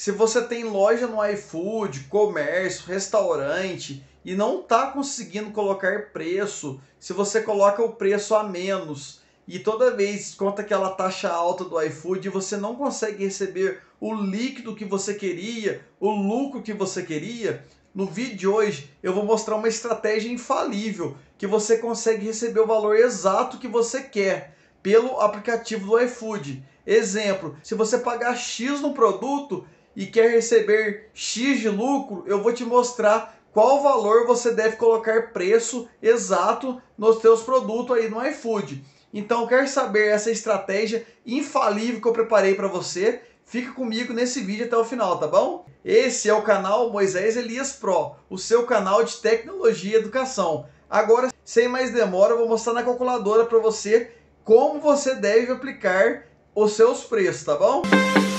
Se você tem loja no iFood, comércio, restaurante e não está conseguindo colocar preço, se você coloca o preço a menos e toda vez conta aquela taxa alta do iFood, você não consegue receber o líquido que você queria, o lucro que você queria, no vídeo de hoje eu vou mostrar uma estratégia infalível que você consegue receber o valor exato que você quer pelo aplicativo do iFood. Exemplo, se você pagar X no produto, e quer receber X de lucro, eu vou te mostrar qual valor você deve colocar preço exato nos seus produtos aí no iFood. Então, quer saber essa estratégia infalível que eu preparei para você? Fica comigo nesse vídeo até o final, tá bom? Esse é o canal Moisés Elias Pro, o seu canal de tecnologia e educação. Agora, sem mais demora, eu vou mostrar na calculadora para você como você deve aplicar os seus preços, tá bom? Música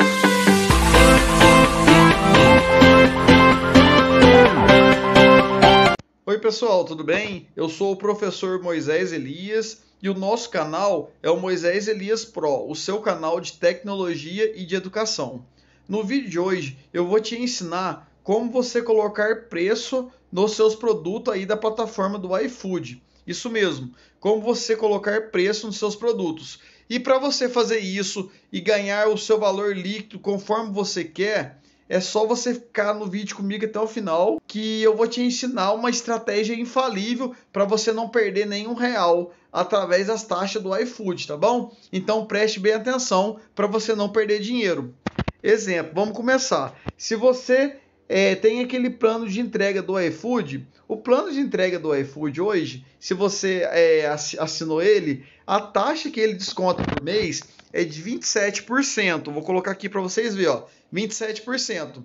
Oi, pessoal, tudo bem? Eu sou o professor Moisés Elias e o nosso canal é o Moisés Elias Pro, o seu canal de tecnologia e de educação. No vídeo de hoje, eu vou te ensinar como você colocar preço nos seus produtos aí da plataforma do iFood. Isso mesmo, como você colocar preço nos seus produtos. E para você fazer isso e ganhar o seu valor líquido conforme você quer, é só você ficar no vídeo comigo até o final que eu vou te ensinar uma estratégia infalível para você não perder nenhum real através das taxas do iFood, tá bom? Então preste bem atenção para você não perder dinheiro. Exemplo, vamos começar. Se você é, tem aquele plano de entrega do iFood. O plano de entrega do iFood hoje, se você é, assinou ele, a taxa que ele desconta por mês é de 27%. Vou colocar aqui para vocês verem, ó, 27%.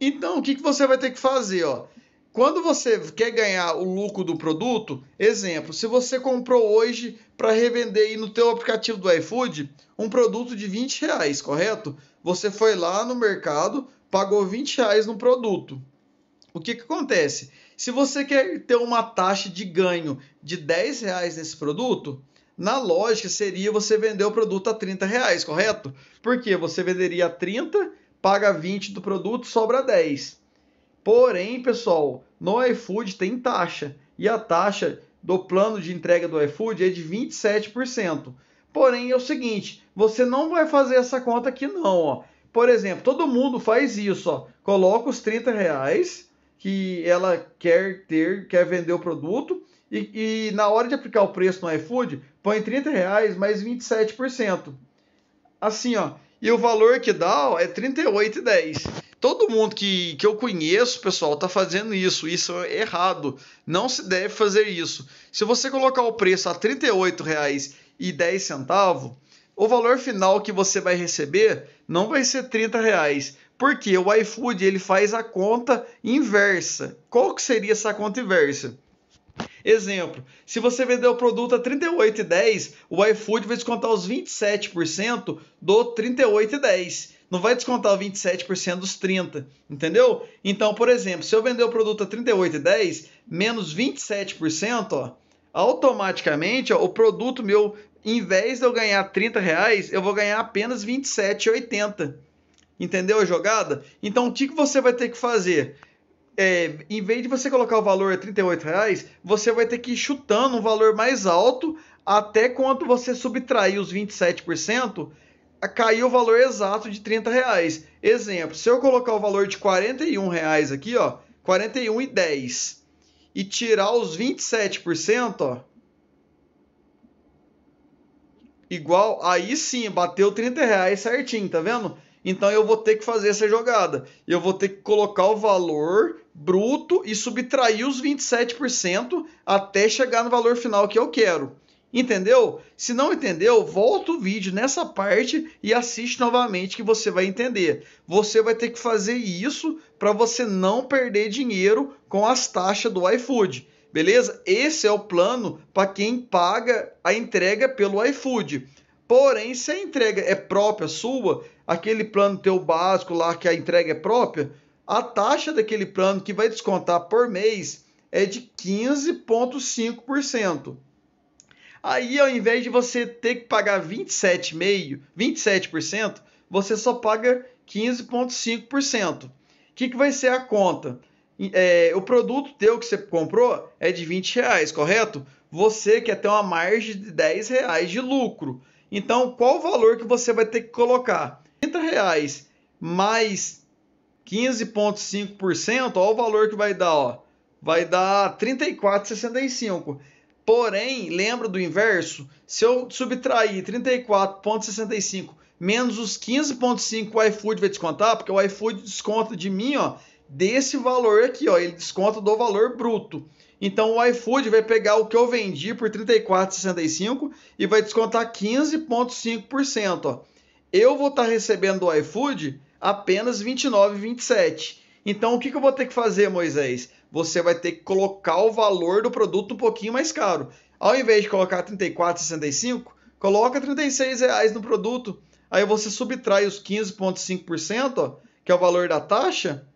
Então, o que, que você vai ter que fazer, ó? Quando você quer ganhar o lucro do produto, exemplo, se você comprou hoje para revender aí no teu aplicativo do iFood um produto de 20 reais, correto? Você foi lá no mercado, pagou 20 reais no produto. O que, que acontece? Se você quer ter uma taxa de ganho de 10 reais nesse produto, na lógica seria você vender o produto a 30 reais, correto? Porque você venderia a 30, paga 20 do produto, sobra 10. Porém, pessoal, no iFood tem taxa. E a taxa do plano de entrega do iFood é de 27%. Porém, é o seguinte, você não vai fazer essa conta aqui não, ó. Por exemplo, todo mundo faz isso, ó. Coloca os 30 reais que ela quer ter, quer vender o produto, e, e na hora de aplicar o preço no iFood, põe 30 reais mais 27%. Assim, ó. E o valor que dá ó, é 38,10. Todo mundo que, que eu conheço, pessoal, tá fazendo isso. Isso é errado. Não se deve fazer isso. Se você colocar o preço a R$ 38,10, o valor final que você vai receber não vai ser 30 reais, porque o iFood ele faz a conta inversa. Qual que seria essa conta inversa? Exemplo, se você vender o produto a 38,10, o iFood vai descontar os 27% do 38,10. Não vai descontar 27% dos 30, entendeu? Então, por exemplo, se eu vender o produto a 38,10 menos 27%, ó, automaticamente ó, o produto meu em vez de eu ganhar 30 reais, eu vou ganhar apenas 27,80. Entendeu a jogada? Então o que, que você vai ter que fazer? É, em vez de você colocar o valor a 38 reais, você vai ter que ir chutando um valor mais alto até quando você subtrair os 27%, cair o valor exato de 30 reais. Exemplo, se eu colocar o valor de 41 reais aqui, ó, 41 e e tirar os 27%, ó, igual, aí sim, bateu 30 reais certinho, tá vendo? Então eu vou ter que fazer essa jogada. Eu vou ter que colocar o valor bruto e subtrair os 27% até chegar no valor final que eu quero. Entendeu? Se não entendeu, volta o vídeo nessa parte e assiste novamente que você vai entender. Você vai ter que fazer isso para você não perder dinheiro com as taxas do iFood. Beleza? Esse é o plano para quem paga a entrega pelo iFood. Porém, se a entrega é própria sua, aquele plano teu básico lá que a entrega é própria, a taxa daquele plano que vai descontar por mês é de 15.5%. Aí, ao invés de você ter que pagar 27,5%, 27%, você só paga 15,5%. O que, que vai ser a conta? é, o produto teu que você comprou é de 20 reais, correto? Você quer ter uma margem de 10 reais de lucro. Então, qual o valor que você vai ter que colocar? 30 reais mais 15,5%, olha o valor que vai dar, ó. Vai dar 34,65. Porém, lembra do inverso? Se eu subtrair 34,65 menos os 15,5 que o iFood vai descontar, porque o iFood desconta de mim, ó, desse valor aqui, ó, ele desconta do valor bruto. Então o iFood vai pegar o que eu vendi por 34,65 e vai descontar 15,5%, Eu vou estar tá recebendo do iFood apenas 29,27. Então o que, que eu vou ter que fazer, Moisés? Você vai ter que colocar o valor do produto um pouquinho mais caro. Ao invés de colocar 34,65, coloca 36 reais no produto. Aí você subtrai os 15,5%, que é o valor da taxa,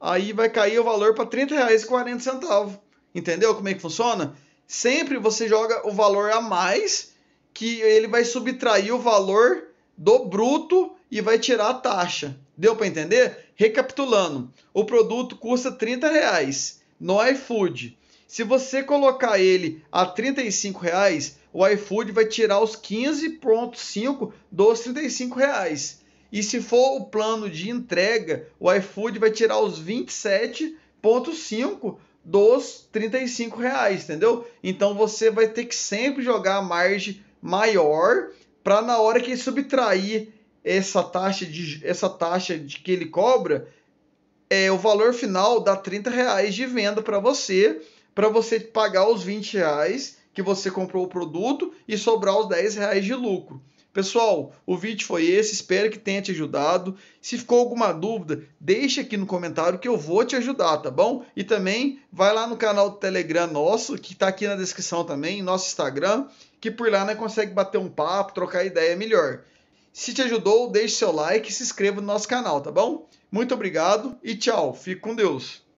aí vai cair o valor para R$ 30,40. Entendeu como é que funciona? Sempre você joga o valor a mais, que ele vai subtrair o valor do bruto e vai tirar a taxa. Deu para entender? Recapitulando, o produto custa R$ reais no iFood. Se você colocar ele a R$ reais, o iFood vai tirar os 15,5 dos R$ reais. E se for o plano de entrega, o iFood vai tirar os 27,5 dos 35 reais, entendeu? Então você vai ter que sempre jogar a margem maior para na hora que ele subtrair essa taxa de essa taxa de que ele cobra, é o valor final dá 30 reais de venda para você, para você pagar os 20 reais que você comprou o produto e sobrar os 10 reais de lucro. Pessoal, o vídeo foi esse, espero que tenha te ajudado. Se ficou alguma dúvida, deixa aqui no comentário que eu vou te ajudar, tá bom? E também vai lá no canal do Telegram nosso, que está aqui na descrição também, nosso Instagram, que por lá né, consegue bater um papo, trocar ideia melhor. Se te ajudou, deixe seu like e se inscreva no nosso canal, tá bom? Muito obrigado e tchau. Fique com Deus.